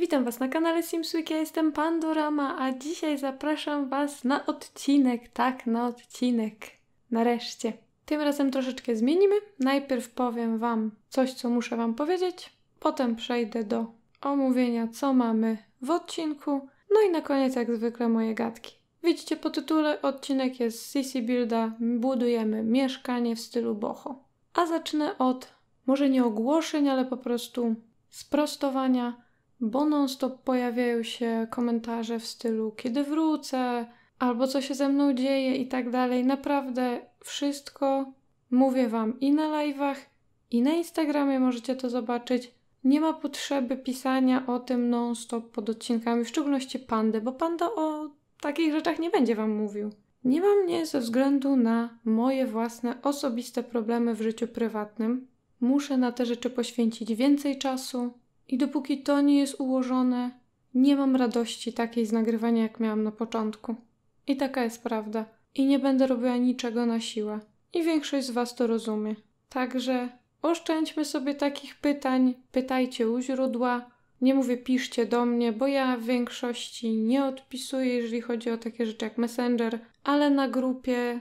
Witam Was na kanale Simsweek, ja jestem Pandorama, a dzisiaj zapraszam Was na odcinek, tak, na odcinek, nareszcie. Tym razem troszeczkę zmienimy. Najpierw powiem Wam coś, co muszę Wam powiedzieć, potem przejdę do omówienia, co mamy w odcinku, no i na koniec, jak zwykle, moje gadki. Widzicie po tytule, odcinek jest z CC Builda, budujemy mieszkanie w stylu boho. A zacznę od, może nie ogłoszeń, ale po prostu sprostowania bo non-stop pojawiają się komentarze w stylu kiedy wrócę, albo co się ze mną dzieje i tak dalej. Naprawdę wszystko mówię Wam i na live'ach, i na Instagramie możecie to zobaczyć. Nie ma potrzeby pisania o tym non-stop pod odcinkami, w szczególności pandy, bo panda o takich rzeczach nie będzie Wam mówił. Nie ma mnie ze względu na moje własne osobiste problemy w życiu prywatnym. Muszę na te rzeczy poświęcić więcej czasu, i dopóki to nie jest ułożone, nie mam radości takiej z nagrywania, jak miałam na początku. I taka jest prawda. I nie będę robiła niczego na siłę. I większość z Was to rozumie. Także oszczędźmy sobie takich pytań, pytajcie u źródła. Nie mówię piszcie do mnie, bo ja w większości nie odpisuję, jeżeli chodzi o takie rzeczy jak Messenger, ale na grupie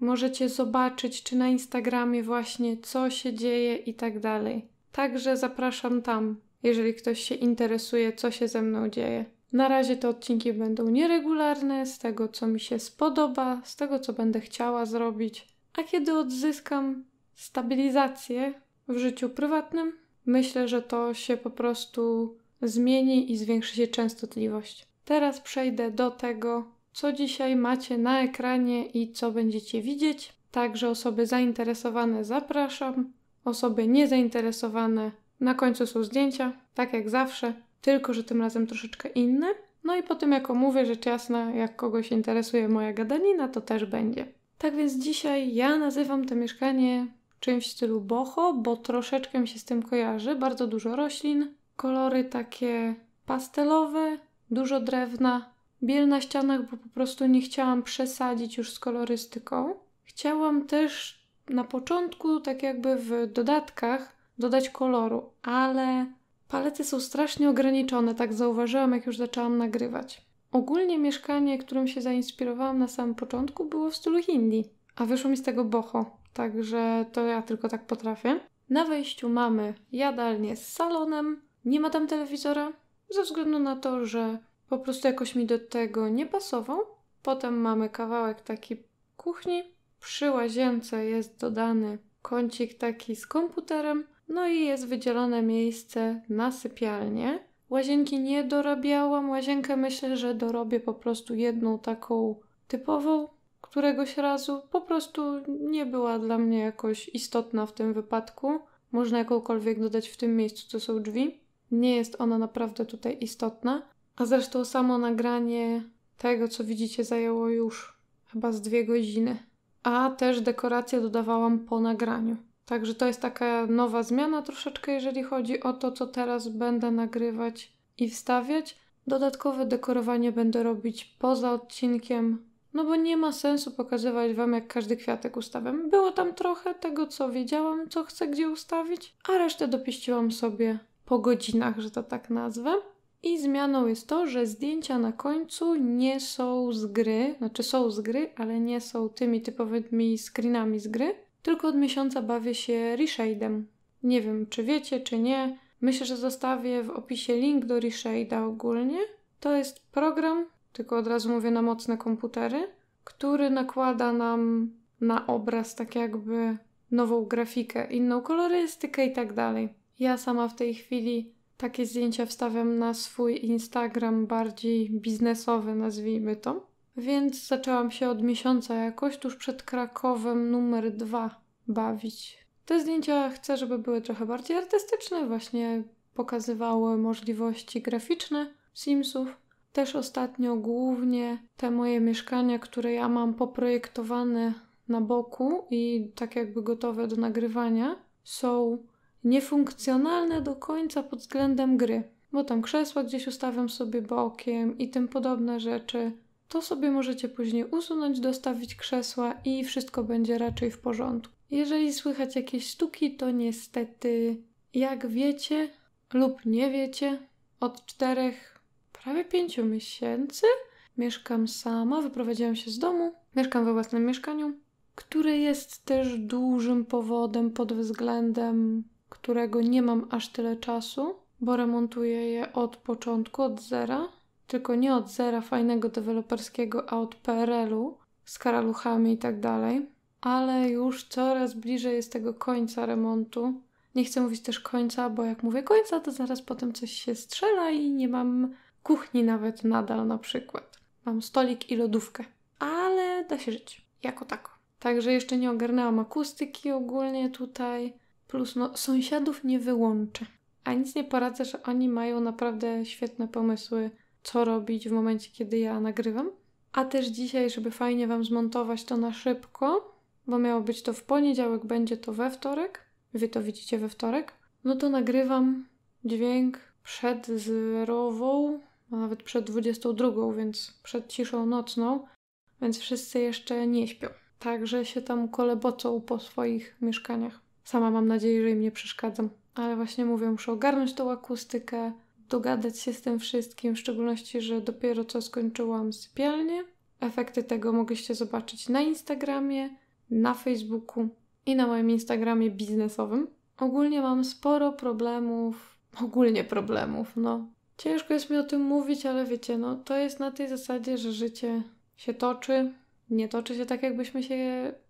możecie zobaczyć, czy na Instagramie właśnie co się dzieje i tak dalej. Także zapraszam tam jeżeli ktoś się interesuje, co się ze mną dzieje. Na razie te odcinki będą nieregularne, z tego co mi się spodoba, z tego co będę chciała zrobić, a kiedy odzyskam stabilizację w życiu prywatnym, myślę, że to się po prostu zmieni i zwiększy się częstotliwość. Teraz przejdę do tego, co dzisiaj macie na ekranie i co będziecie widzieć. Także osoby zainteresowane zapraszam, osoby niezainteresowane na końcu są zdjęcia, tak jak zawsze, tylko że tym razem troszeczkę inne. No i po tym, jako mówię, rzecz jasna, jak kogoś interesuje moja gadanina, to też będzie. Tak więc dzisiaj ja nazywam to mieszkanie czymś w stylu boho, bo troszeczkę mi się z tym kojarzy. Bardzo dużo roślin, kolory takie pastelowe, dużo drewna, biel na ścianach, bo po prostu nie chciałam przesadzić już z kolorystyką. Chciałam też na początku, tak jakby w dodatkach, dodać koloru, ale palety są strasznie ograniczone, tak zauważyłam, jak już zaczęłam nagrywać. Ogólnie mieszkanie, którym się zainspirowałam na samym początku, było w stylu hindi, a wyszło mi z tego boho, także to ja tylko tak potrafię. Na wejściu mamy jadalnię z salonem, nie ma tam telewizora, ze względu na to, że po prostu jakoś mi do tego nie pasował. Potem mamy kawałek taki kuchni, przy łazience jest dodany kącik taki z komputerem, no i jest wydzielone miejsce na sypialnię. Łazienki nie dorabiałam. Łazienkę myślę, że dorobię po prostu jedną taką typową któregoś razu. Po prostu nie była dla mnie jakoś istotna w tym wypadku. Można jakąkolwiek dodać w tym miejscu, co są drzwi. Nie jest ona naprawdę tutaj istotna. A zresztą samo nagranie tego, co widzicie, zajęło już chyba z dwie godziny. A też dekoracje dodawałam po nagraniu. Także to jest taka nowa zmiana troszeczkę, jeżeli chodzi o to, co teraz będę nagrywać i wstawiać. Dodatkowe dekorowanie będę robić poza odcinkiem, no bo nie ma sensu pokazywać Wam, jak każdy kwiatek ustawiam. Było tam trochę tego, co wiedziałam, co chcę gdzie ustawić, a resztę dopiściłam sobie po godzinach, że to tak nazwę. I zmianą jest to, że zdjęcia na końcu nie są z gry, znaczy są z gry, ale nie są tymi typowymi screenami z gry tylko od miesiąca bawię się reshade'em. Nie wiem, czy wiecie, czy nie. Myślę, że zostawię w opisie link do reshade'a ogólnie. To jest program, tylko od razu mówię na mocne komputery, który nakłada nam na obraz tak jakby nową grafikę, inną kolorystykę i tak dalej. Ja sama w tej chwili takie zdjęcia wstawiam na swój Instagram bardziej biznesowy, nazwijmy to. Więc zaczęłam się od miesiąca jakoś, tuż przed Krakowem numer dwa bawić. Te zdjęcia chcę, żeby były trochę bardziej artystyczne, właśnie pokazywały możliwości graficzne Simsów. Też ostatnio głównie te moje mieszkania, które ja mam poprojektowane na boku i tak jakby gotowe do nagrywania, są niefunkcjonalne do końca pod względem gry. Bo tam krzesła gdzieś ustawiam sobie bokiem i tym podobne rzeczy to sobie możecie później usunąć, dostawić krzesła i wszystko będzie raczej w porządku. Jeżeli słychać jakieś stuki, to niestety, jak wiecie lub nie wiecie, od czterech, prawie pięciu miesięcy mieszkam sama, wyprowadziłam się z domu, mieszkam we własnym mieszkaniu, które jest też dużym powodem pod względem którego nie mam aż tyle czasu, bo remontuję je od początku, od zera tylko nie od zera fajnego deweloperskiego, a od PRL-u z karaluchami i tak dalej, ale już coraz bliżej jest tego końca remontu. Nie chcę mówić też końca, bo jak mówię końca, to zaraz potem coś się strzela i nie mam kuchni nawet nadal na przykład. Mam stolik i lodówkę, ale da się żyć, jako tako. Także jeszcze nie ogarnęłam akustyki ogólnie tutaj, plus no, sąsiadów nie wyłączę. A nic nie poradzę, że oni mają naprawdę świetne pomysły co robić w momencie, kiedy ja nagrywam. A też dzisiaj, żeby fajnie Wam zmontować to na szybko, bo miało być to w poniedziałek, będzie to we wtorek. Wy to widzicie we wtorek. No to nagrywam dźwięk przed zerową, a nawet przed 22, więc przed ciszą nocną, więc wszyscy jeszcze nie śpią. Także się tam kolebocą po swoich mieszkaniach. Sama mam nadzieję, że im nie przeszkadzam. Ale właśnie mówię, muszę ogarnąć tą akustykę, dogadać się z tym wszystkim, w szczególności, że dopiero co skończyłam sypialnię. Efekty tego mogliście zobaczyć na Instagramie, na Facebooku i na moim Instagramie biznesowym. Ogólnie mam sporo problemów, ogólnie problemów, no. Ciężko jest mi o tym mówić, ale wiecie, no to jest na tej zasadzie, że życie się toczy, nie toczy się tak, jakbyśmy się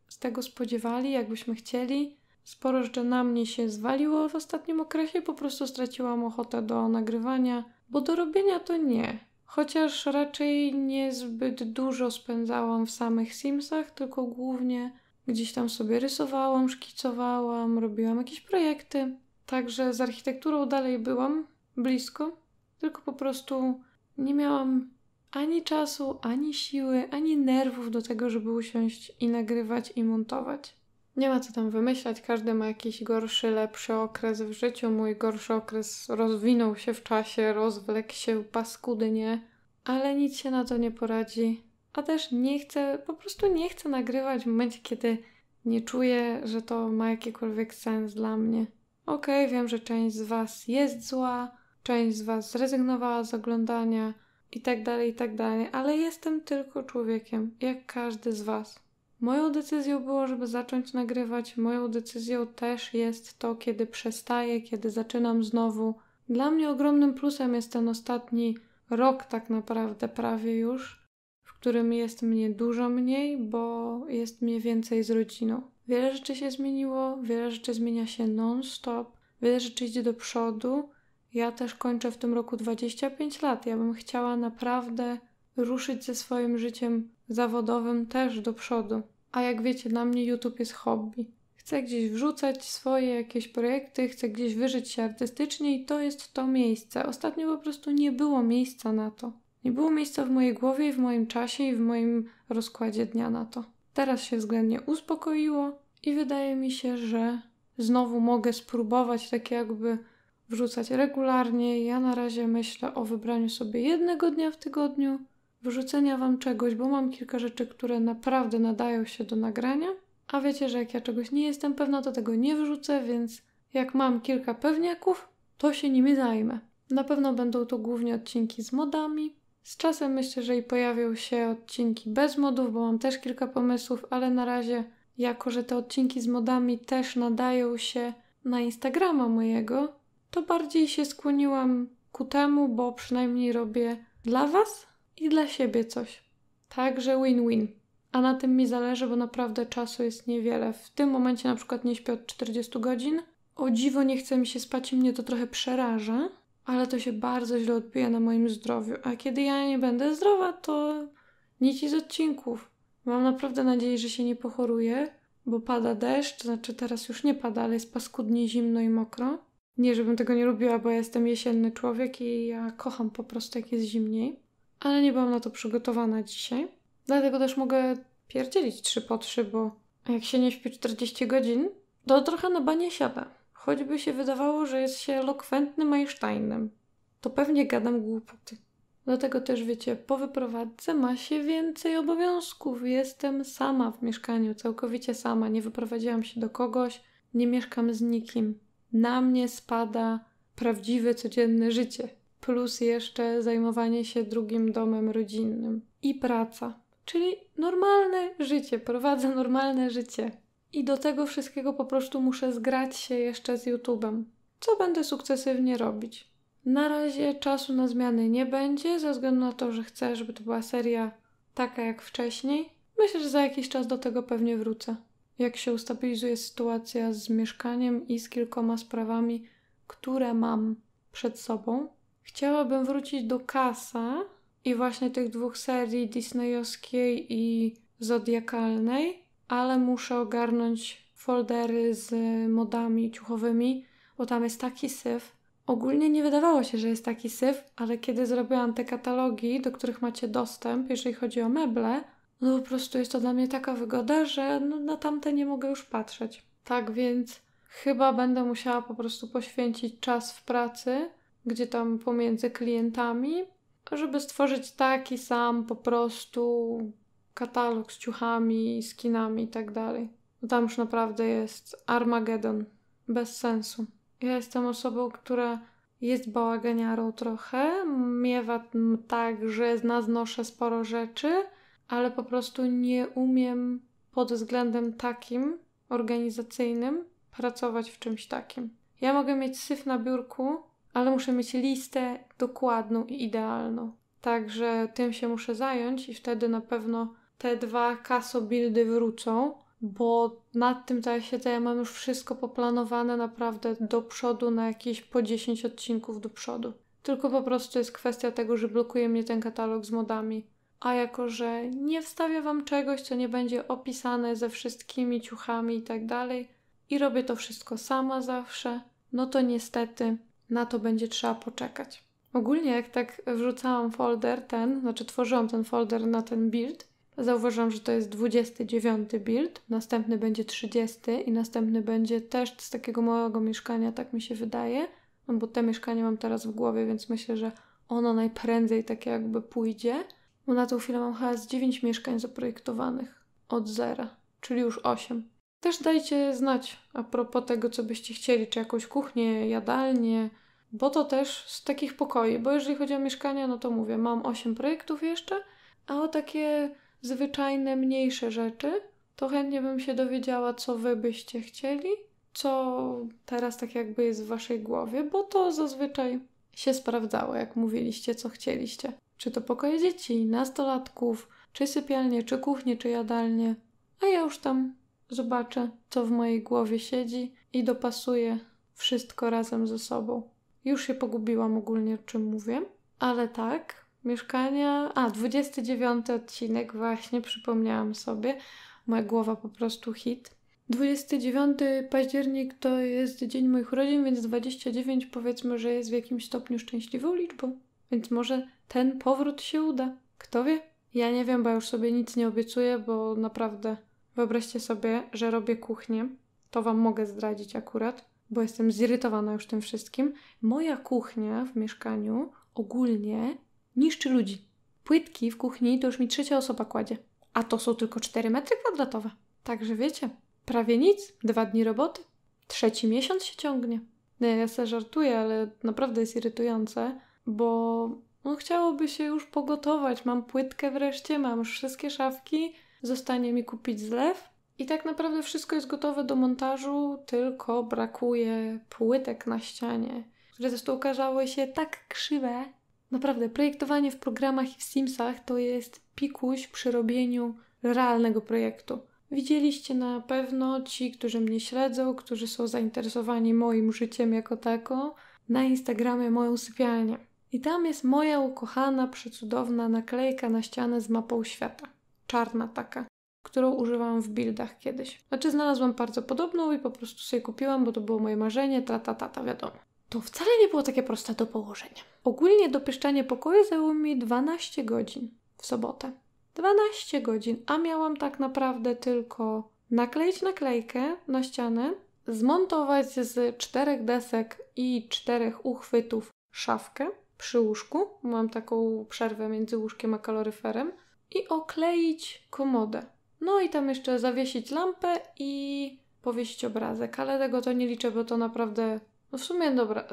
z tego spodziewali, jakbyśmy chcieli. Sporo rzeczy na mnie się zwaliło w ostatnim okresie, po prostu straciłam ochotę do nagrywania, bo do robienia to nie. Chociaż raczej niezbyt dużo spędzałam w samych Simsach, tylko głównie gdzieś tam sobie rysowałam, szkicowałam, robiłam jakieś projekty. Także z architekturą dalej byłam blisko, tylko po prostu nie miałam ani czasu, ani siły, ani nerwów do tego, żeby usiąść i nagrywać i montować. Nie ma co tam wymyślać, każdy ma jakiś gorszy, lepszy okres w życiu. Mój gorszy okres rozwinął się w czasie, rozwlekł się paskudnie, ale nic się na to nie poradzi. A też nie chcę, po prostu nie chcę nagrywać w momencie, kiedy nie czuję, że to ma jakikolwiek sens dla mnie. Okej, okay, wiem, że część z Was jest zła, część z Was zrezygnowała z oglądania i tak dalej, i tak dalej, ale jestem tylko człowiekiem, jak każdy z Was. Moją decyzją było, żeby zacząć nagrywać. Moją decyzją też jest to, kiedy przestaję, kiedy zaczynam znowu. Dla mnie ogromnym plusem jest ten ostatni rok, tak naprawdę, prawie już, w którym jest mnie dużo mniej, bo jest mnie więcej z rodziną. Wiele rzeczy się zmieniło, wiele rzeczy zmienia się non-stop, wiele rzeczy idzie do przodu. Ja też kończę w tym roku 25 lat. Ja bym chciała naprawdę ruszyć ze swoim życiem zawodowym też do przodu. A jak wiecie, dla mnie YouTube jest hobby. Chcę gdzieś wrzucać swoje jakieś projekty, chcę gdzieś wyżyć się artystycznie i to jest to miejsce. Ostatnio po prostu nie było miejsca na to. Nie było miejsca w mojej głowie w moim czasie i w moim rozkładzie dnia na to. Teraz się względnie uspokoiło i wydaje mi się, że znowu mogę spróbować tak jakby wrzucać regularnie. Ja na razie myślę o wybraniu sobie jednego dnia w tygodniu wrzucenia Wam czegoś, bo mam kilka rzeczy, które naprawdę nadają się do nagrania. A wiecie, że jak ja czegoś nie jestem pewna, to tego nie wrzucę, więc jak mam kilka pewniaków, to się nimi zajmę. Na pewno będą to głównie odcinki z modami. Z czasem myślę, że i pojawią się odcinki bez modów, bo mam też kilka pomysłów, ale na razie, jako że te odcinki z modami też nadają się na Instagrama mojego, to bardziej się skłoniłam ku temu, bo przynajmniej robię dla Was i dla siebie coś. Także win-win. A na tym mi zależy, bo naprawdę czasu jest niewiele. W tym momencie na przykład nie śpię od 40 godzin. O dziwo nie chce mi się spać i mnie to trochę przeraża, ale to się bardzo źle odbija na moim zdrowiu. A kiedy ja nie będę zdrowa, to nic z odcinków. Mam naprawdę nadzieję, że się nie pochoruję, bo pada deszcz, znaczy teraz już nie pada, ale jest paskudnie zimno i mokro. Nie, żebym tego nie lubiła, bo ja jestem jesienny człowiek i ja kocham po prostu, jak jest zimniej ale nie byłam na to przygotowana dzisiaj. Dlatego też mogę pierdzielić 3 po 3, bo jak się nie śpi 40 godzin, to trochę na banie siada. Choćby się wydawało, że jest się elokwentnym Einsteinem, to pewnie gadam głupoty. Dlatego też wiecie, po wyprowadzce ma się więcej obowiązków. Jestem sama w mieszkaniu, całkowicie sama. Nie wyprowadziłam się do kogoś, nie mieszkam z nikim. Na mnie spada prawdziwe codzienne życie plus jeszcze zajmowanie się drugim domem rodzinnym i praca. Czyli normalne życie, prowadzę normalne życie. I do tego wszystkiego po prostu muszę zgrać się jeszcze z YouTube'em, co będę sukcesywnie robić. Na razie czasu na zmiany nie będzie, ze względu na to, że chcę, żeby to była seria taka jak wcześniej. Myślę, że za jakiś czas do tego pewnie wrócę. Jak się ustabilizuje sytuacja z mieszkaniem i z kilkoma sprawami, które mam przed sobą, Chciałabym wrócić do Kasa i właśnie tych dwóch serii disneyowskiej i zodiakalnej, ale muszę ogarnąć foldery z modami ciuchowymi, bo tam jest taki syf. Ogólnie nie wydawało się, że jest taki syf, ale kiedy zrobiłam te katalogi, do których macie dostęp, jeżeli chodzi o meble, no po prostu jest to dla mnie taka wygoda, że no, na tamte nie mogę już patrzeć. Tak więc chyba będę musiała po prostu poświęcić czas w pracy gdzie tam pomiędzy klientami, żeby stworzyć taki sam po prostu katalog z ciuchami, skinami i tak dalej. Tam już naprawdę jest Armagedon. Bez sensu. Ja jestem osobą, która jest bałaganiarą trochę. Miewa tak, że zna znoszę sporo rzeczy, ale po prostu nie umiem pod względem takim organizacyjnym pracować w czymś takim. Ja mogę mieć syf na biurku, ale muszę mieć listę dokładną i idealną. Także tym się muszę zająć i wtedy na pewno te dwa kasobildy wrócą, bo nad tym czasie to ja mam już wszystko poplanowane naprawdę do przodu na jakieś po 10 odcinków do przodu. Tylko po prostu jest kwestia tego, że blokuje mnie ten katalog z modami. A jako, że nie wstawię wam czegoś, co nie będzie opisane ze wszystkimi ciuchami i tak dalej, i robię to wszystko sama zawsze, no to niestety na to będzie trzeba poczekać. Ogólnie jak tak wrzucałam folder ten, znaczy tworzyłam ten folder na ten build, zauważyłam, że to jest 29 build, następny będzie 30 i następny będzie też z takiego małego mieszkania, tak mi się wydaje, no bo te mieszkanie mam teraz w głowie, więc myślę, że ono najprędzej tak jakby pójdzie, bo na tą chwilę mam chyba z 9 mieszkań zaprojektowanych od zera, czyli już 8. Też dajcie znać a propos tego, co byście chcieli, czy jakąś kuchnię, jadalnię, bo to też z takich pokoi, bo jeżeli chodzi o mieszkania, no to mówię, mam 8 projektów jeszcze, a o takie zwyczajne, mniejsze rzeczy, to chętnie bym się dowiedziała, co wy byście chcieli, co teraz tak jakby jest w waszej głowie, bo to zazwyczaj się sprawdzało, jak mówiliście, co chcieliście. Czy to pokoje dzieci, nastolatków, czy sypialnie, czy kuchnie, czy jadalnie. A ja już tam zobaczę, co w mojej głowie siedzi i dopasuję wszystko razem ze sobą. Już się pogubiłam ogólnie, o czym mówię, ale tak, mieszkania. A, 29 odcinek, właśnie przypomniałam sobie. Moja głowa po prostu hit. 29 październik to jest dzień moich urodzin, więc 29 powiedzmy, że jest w jakimś stopniu szczęśliwą liczbą. Więc może ten powrót się uda. Kto wie? Ja nie wiem, bo już sobie nic nie obiecuję, bo naprawdę Wyobraźcie sobie, że robię kuchnię. To Wam mogę zdradzić akurat, bo jestem zirytowana już tym wszystkim. Moja kuchnia w mieszkaniu ogólnie niszczy ludzi. Płytki w kuchni to już mi trzecia osoba kładzie, a to są tylko 4 metry kwadratowe. Także wiecie, prawie nic, dwa dni roboty, trzeci miesiąc się ciągnie. Nie, ja se żartuję, ale naprawdę jest irytujące, bo no, chciałoby się już pogotować. Mam płytkę wreszcie, mam już wszystkie szafki, zostanie mi kupić zlew. I tak naprawdę wszystko jest gotowe do montażu, tylko brakuje płytek na ścianie, które zresztą okazały się tak krzywe. Naprawdę, projektowanie w programach i w Simsach to jest pikuś przy robieniu realnego projektu. Widzieliście na pewno ci, którzy mnie śledzą, którzy są zainteresowani moim życiem jako tako, na Instagramie moją sypialnię. I tam jest moja ukochana, przecudowna naklejka na ścianę z mapą świata czarna taka, którą używałam w buildach kiedyś. Znaczy znalazłam bardzo podobną i po prostu sobie kupiłam, bo to było moje marzenie, ta, ta, ta, ta wiadomo. To wcale nie było takie proste do położenia. Ogólnie dopieszczanie pokoju zajęło mi 12 godzin w sobotę. 12 godzin, a miałam tak naprawdę tylko nakleić naklejkę na ścianę, zmontować z czterech desek i czterech uchwytów szafkę przy łóżku. Mam taką przerwę między łóżkiem a kaloryferem i okleić komodę. No i tam jeszcze zawiesić lampę i powiesić obrazek, ale tego to nie liczę, bo to naprawdę. No w sumie dobra,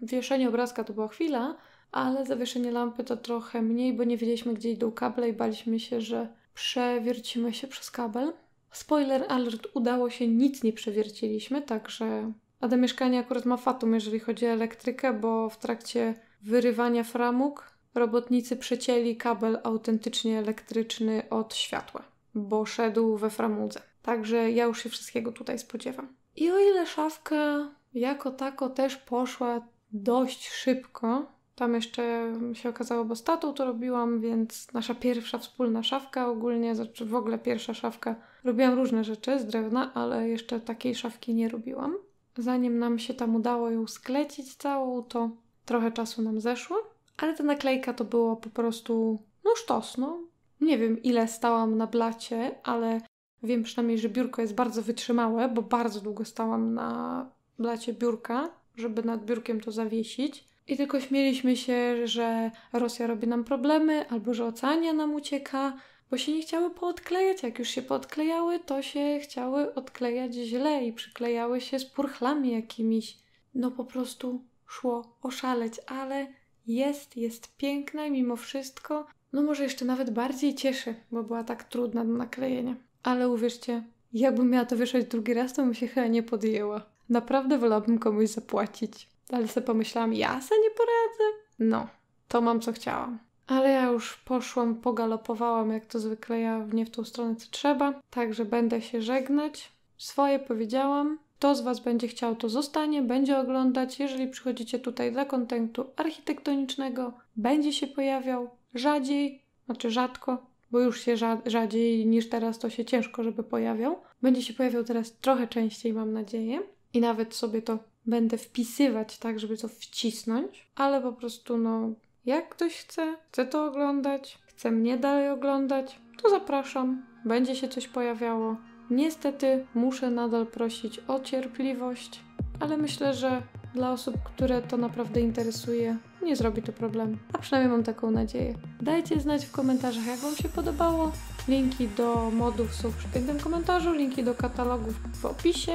zawieszenie obrazka to była chwila, ale zawieszenie lampy to trochę mniej, bo nie wiedzieliśmy, gdzie idą kable i baliśmy się, że przewiercimy się przez kabel. Spoiler alert, udało się, nic nie przewierciliśmy, także... A do mieszkania akurat ma fatum, jeżeli chodzi o elektrykę, bo w trakcie wyrywania framug Robotnicy przecięli kabel autentycznie elektryczny od światła, bo szedł we framudze. Także ja już się wszystkiego tutaj spodziewam. I o ile szafka jako tako też poszła dość szybko, tam jeszcze się okazało, bo statu to robiłam, więc nasza pierwsza wspólna szafka ogólnie, znaczy w ogóle pierwsza szafka. Robiłam różne rzeczy z drewna, ale jeszcze takiej szafki nie robiłam. Zanim nam się tam udało ją sklecić całą, to trochę czasu nam zeszło. Ale ta naklejka to było po prostu, no sztos, no. Nie wiem, ile stałam na blacie, ale wiem przynajmniej, że biurko jest bardzo wytrzymałe, bo bardzo długo stałam na blacie biurka, żeby nad biurkiem to zawiesić. I tylko śmieliśmy się, że Rosja robi nam problemy, albo że oceania nam ucieka, bo się nie chciały poodklejać. Jak już się podklejały, to się chciały odklejać źle i przyklejały się z purchlami jakimiś. No po prostu szło oszaleć, ale jest, jest piękna i mimo wszystko, no może jeszcze nawet bardziej cieszy, bo była tak trudna do naklejenia. Ale uwierzcie, jakbym miała to wieszać drugi raz, to bym się chyba nie podjęła. Naprawdę wolałabym komuś zapłacić. Ale sobie pomyślałam, ja se nie poradzę. No, to mam co chciałam. Ale ja już poszłam, pogalopowałam, jak to zwykle ja nie w tą stronę co trzeba. Także będę się żegnać. Swoje powiedziałam. Kto z Was będzie chciał, to zostanie, będzie oglądać. Jeżeli przychodzicie tutaj dla kontentu architektonicznego, będzie się pojawiał rzadziej, znaczy rzadko, bo już się rzadziej niż teraz to się ciężko, żeby pojawiał. Będzie się pojawiał teraz trochę częściej, mam nadzieję. I nawet sobie to będę wpisywać tak, żeby to wcisnąć, ale po prostu no, jak ktoś chce, chce to oglądać, chce mnie dalej oglądać, to zapraszam. Będzie się coś pojawiało. Niestety muszę nadal prosić o cierpliwość, ale myślę, że dla osób, które to naprawdę interesuje, nie zrobi to problemu. A przynajmniej mam taką nadzieję. Dajcie znać w komentarzach, jak Wam się podobało. Linki do modów są w przypiętym komentarzu, linki do katalogów w opisie,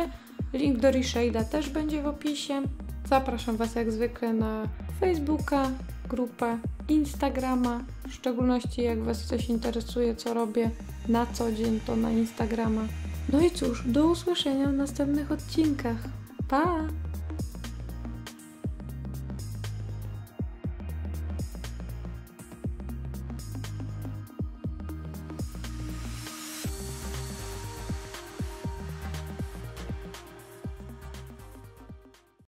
link do Reshade'a też będzie w opisie. Zapraszam Was jak zwykle na Facebooka, grupę, Instagrama, w szczególności jak Was coś interesuje, co robię na co dzień, to na Instagrama. No i cóż, do usłyszenia w następnych odcinkach. Pa!